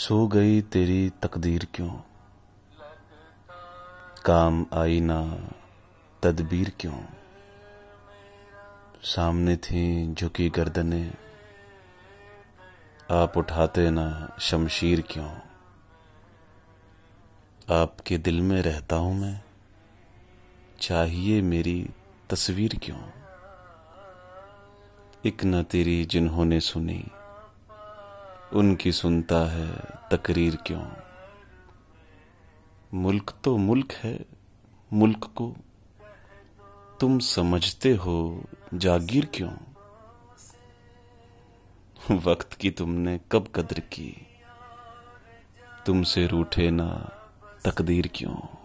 सो गई तेरी तकदीर क्यों काम आई ना तदबीर क्यों सामने थी झुकी गर्दने आप उठाते ना शमशीर क्यों आपके दिल में रहता हूं मैं चाहिए मेरी तस्वीर क्यों एक न तेरी जिन्होंने सुनी उनकी सुनता है तकरीर क्यों मुल्क तो मुल्क है मुल्क को तुम समझते हो जागीर क्यों वक्त की तुमने कब कदर की तुमसे रूठे ना तकदीर क्यों